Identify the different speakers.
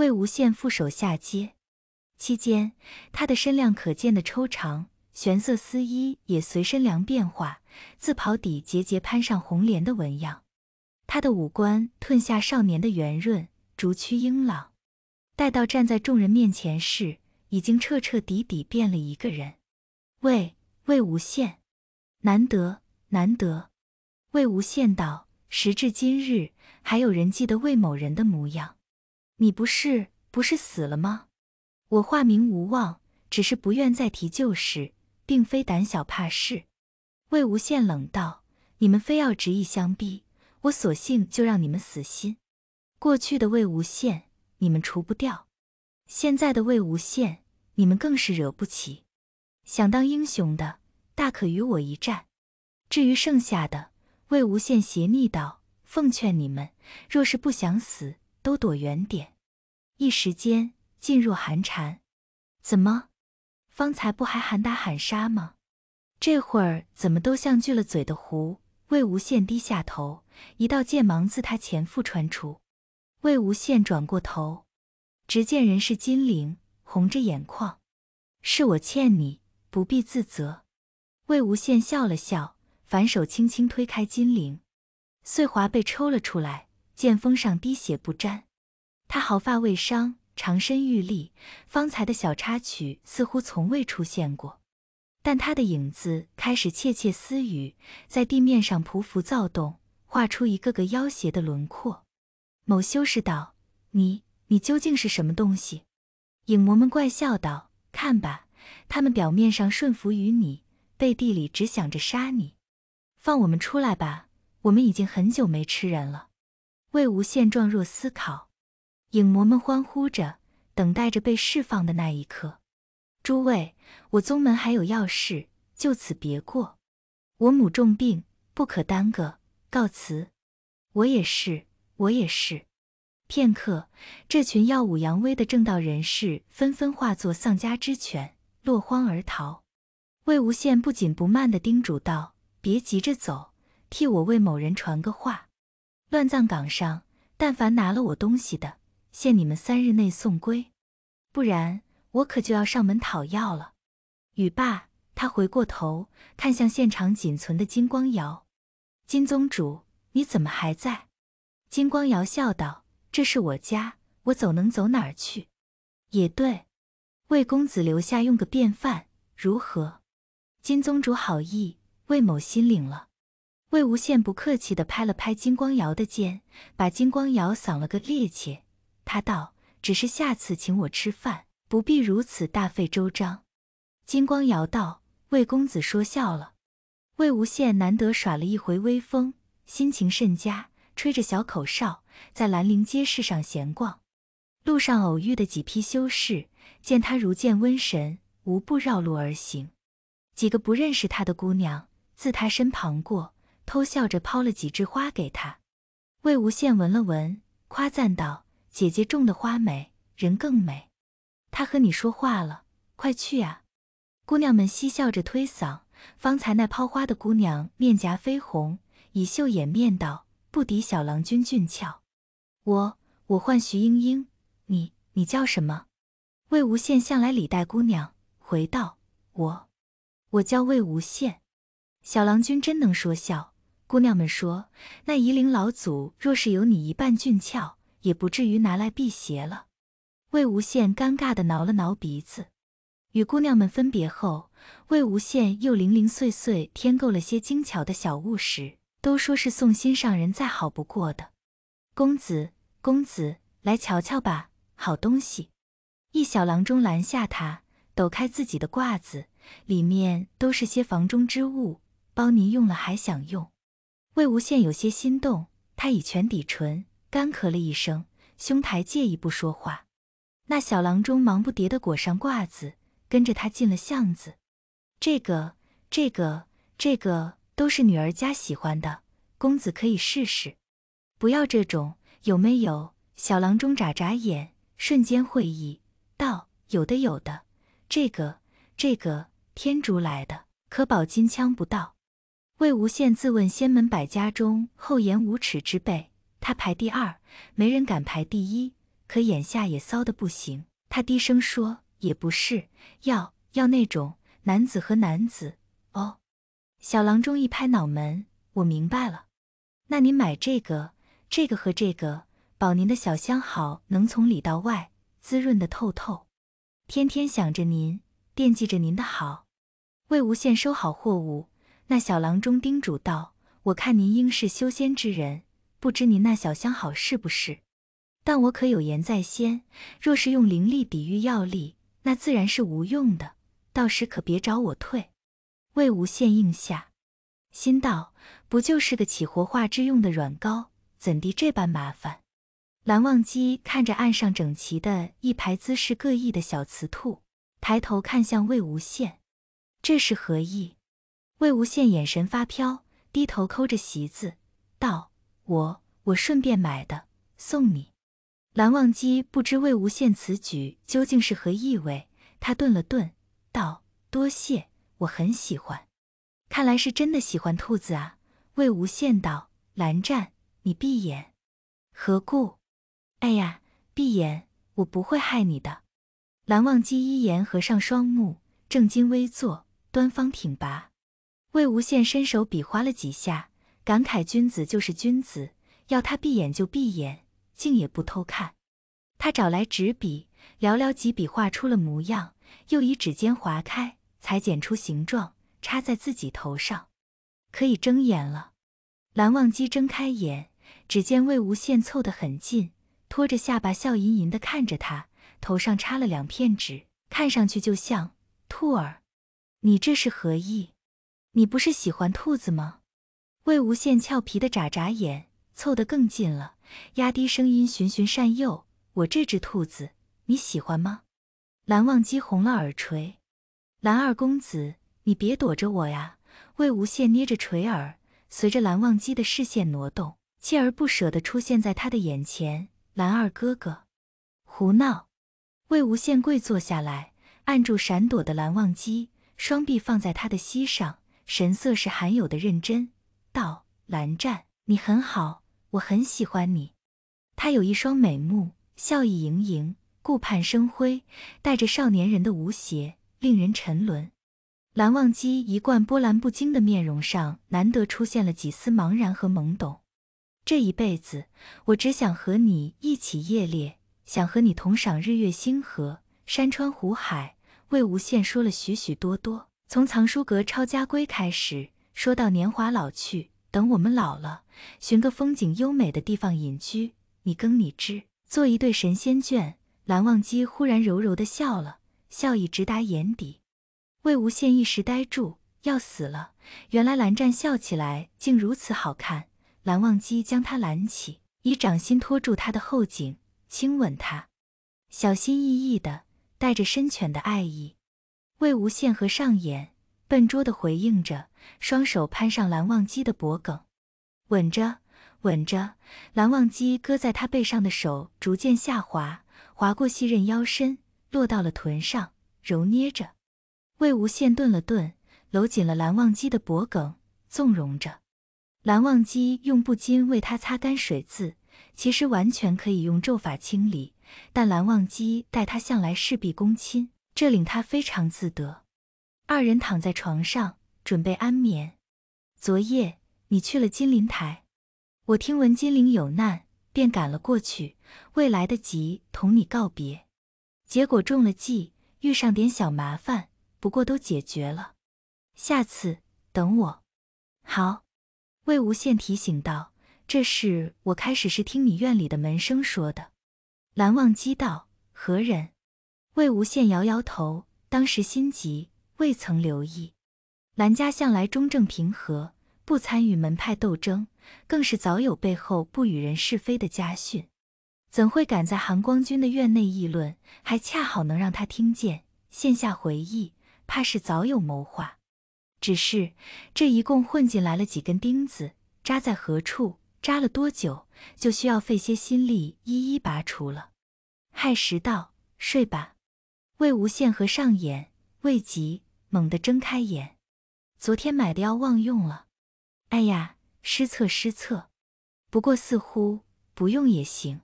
Speaker 1: 魏无羡负手下接。期间他的身量可见的抽长，玄色丝衣也随身量变化，自袍底节节攀上红莲的纹样。他的五官褪下少年的圆润，逐躯英朗。待到站在众人面前时，已经彻彻底底变了一个人。魏魏无羡，难得难得。魏无羡道：“时至今日，还有人记得魏某人的模样？”你不是不是死了吗？我化名无望，只是不愿再提旧事，并非胆小怕事。魏无羡冷道：“你们非要执意相逼，我索性就让你们死心。过去的魏无羡，你们除不掉；现在的魏无羡，你们更是惹不起。想当英雄的，大可与我一战。至于剩下的，魏无羡斜睨道：‘奉劝你们，若是不想死。’”都躲远点！一时间噤若寒蝉。怎么，方才不还喊打喊杀吗？这会儿怎么都像锯了嘴的狐？魏无羡低下头，一道剑芒自他前腹穿出。魏无羡转过头，只见人是金陵，红着眼眶：“是我欠你，不必自责。”魏无羡笑了笑，反手轻轻推开金陵，碎华被抽了出来。剑锋上滴血不沾，他毫发未伤，长身玉立。方才的小插曲似乎从未出现过，但他的影子开始窃窃私语，在地面上匍匐躁动，画出一个个妖邪的轮廓。某修士道：“你，你究竟是什么东西？”影魔们怪笑道：“看吧，他们表面上顺服于你，背地里只想着杀你。放我们出来吧，我们已经很久没吃人了。”魏无羡状若思考，影魔们欢呼着，等待着被释放的那一刻。诸位，我宗门还有要事，就此别过。我母重病，不可耽搁，告辞。我也是，我也是。片刻，这群耀武扬威的正道人士纷纷化作丧家之犬，落荒而逃。魏无羡不紧不慢地叮嘱道：“别急着走，替我为某人传个话。”乱葬岗上，但凡拿了我东西的，限你们三日内送归，不然我可就要上门讨要了。语罢，他回过头看向现场仅存的金光瑶。金宗主，你怎么还在？金光瑶笑道：“这是我家，我走能走哪儿去？”也对，魏公子留下用个便饭，如何？金宗主好意，魏某心领了。魏无羡不客气地拍了拍金光瑶的肩，把金光瑶搡了个趔趄。他道：“只是下次请我吃饭，不必如此大费周章。”金光瑶道：“魏公子说笑了。”魏无羡难得耍了一回威风，心情甚佳，吹着小口哨在兰陵街市上闲逛。路上偶遇的几批修士，见他如见瘟神，无不绕路而行。几个不认识他的姑娘，自他身旁过。偷笑着抛了几枝花给他，魏无羡闻了闻，夸赞道：“姐姐种的花美人更美，他和你说话了，快去啊！”姑娘们嬉笑着推搡，方才那抛花的姑娘面颊绯红，以秀眼面道：“不敌小郎君俊俏。”我我唤徐莺莺，你你叫什么？魏无羡向来礼待姑娘，回道：“我我叫魏无羡，小郎君真能说笑。”姑娘们说：“那夷陵老祖若是有你一半俊俏，也不至于拿来辟邪了。”魏无羡尴尬地挠了挠鼻子。与姑娘们分别后，魏无羡又零零碎碎添购了些精巧的小物时，都说是送心上人再好不过的。公子，公子，来瞧瞧吧，好东西。一小郎中拦下他，抖开自己的褂子，里面都是些房中之物，包您用了还想用。魏无羡有些心动，他以拳抵唇，干咳了一声：“兄台介意不说话？”那小郎中忙不迭地裹上褂子，跟着他进了巷子。这个、这个、这个都是女儿家喜欢的，公子可以试试。不要这种，有没有？小郎中眨眨眼，瞬间会意，道：“有的，有的。这个、这个，天竺来的，可保金枪不到。”魏无羡自问仙门百家中厚颜无耻之辈，他排第二，没人敢排第一。可眼下也骚得不行。他低声说：“也不是，要要那种男子和男子。”哦，小郎中一拍脑门：“我明白了。那您买这个，这个和这个，保您的小相好能从里到外滋润的透透，天天想着您，惦记着您的好。”魏无羡收好货物。那小郎中叮嘱道：“我看您应是修仙之人，不知您那小相好是不是？但我可有言在先，若是用灵力抵御药力，那自然是无用的。到时可别找我退。”魏无羡应下，心道：“不就是个起活化之用的软膏，怎地这般麻烦？”蓝忘机看着岸上整齐的一排姿势各异的小瓷兔，抬头看向魏无羡，这是何意？魏无羡眼神发飘，低头抠着席子，道：“我我顺便买的，送你。”蓝忘机不知魏无羡此举究竟是何意味，他顿了顿，道：“多谢，我很喜欢。看来是真的喜欢兔子啊。”魏无羡道：“蓝湛，你闭眼，何故？哎呀，闭眼，我不会害你的。”蓝忘机一言合上双目，正襟危坐，端方挺拔。魏无羡伸手比划了几下，感慨：“君子就是君子，要他闭眼就闭眼，竟也不偷看。”他找来纸笔，寥寥几笔画出了模样，又以指尖划开，裁剪出形状，插在自己头上，可以睁眼了。蓝忘机睁开眼，只见魏无羡凑得很近，托着下巴笑吟吟地看着他，头上插了两片纸，看上去就像兔耳。你这是何意？你不是喜欢兔子吗？魏无羡俏皮的眨眨眼，凑得更近了，压低声音循循善诱：“我这只兔子，你喜欢吗？”蓝忘机红了耳垂。蓝二公子，你别躲着我呀！魏无羡捏着垂耳，随着蓝忘机的视线挪动，锲而不舍地出现在他的眼前。蓝二哥哥，胡闹！魏无羡跪坐下来，按住闪躲的蓝忘机，双臂放在他的膝上。神色是罕有的认真，道：“蓝湛，你很好，我很喜欢你。”他有一双美目，笑意盈盈，顾盼生辉，带着少年人的无邪，令人沉沦。蓝忘机一贯波澜不惊的面容上，难得出现了几丝茫然和懵懂。这一辈子，我只想和你一起夜猎，想和你同赏日月星河、山川湖海。魏无羡说了许许多多。从藏书阁抄家规开始，说到年华老去，等我们老了，寻个风景优美的地方隐居，你耕你织，做一对神仙眷。蓝忘机忽然柔柔的笑了，笑意直达眼底。魏无羡一时呆住，要死了！原来蓝湛笑起来竟如此好看。蓝忘机将他揽起，以掌心托住他的后颈，亲吻他，小心翼翼的，带着深浅的爱意。魏无羡和上眼，笨拙地回应着，双手攀上蓝忘机的脖颈，吻着，吻着。蓝忘机搁在他背上的手逐渐下滑，滑过细韧腰身，落到了臀上，揉捏着。魏无羡顿了顿，搂紧了蓝忘机的脖颈，纵容着。蓝忘机用布巾为他擦干水渍，其实完全可以用咒法清理，但蓝忘机待他向来事必躬亲。这令他非常自得。二人躺在床上准备安眠。昨夜你去了金陵台，我听闻金陵有难，便赶了过去，未来得及同你告别，结果中了计，遇上点小麻烦，不过都解决了。下次等我。好，魏无羡提醒道：“这事我开始是听你院里的门生说的。”蓝忘机道：“何人？”魏无羡摇摇头，当时心急，未曾留意。兰家向来中正平和，不参与门派斗争，更是早有背后不与人是非的家训，怎会敢在韩光君的院内议论？还恰好能让他听见。现下回忆，怕是早有谋划。只是这一共混进来了几根钉子，扎在何处，扎了多久，就需要费些心力一一拔除了。亥时到，睡吧。魏无羡合上眼未及，猛地睁开眼。昨天买的药忘用了。哎呀，失策失策。不过似乎不用也行。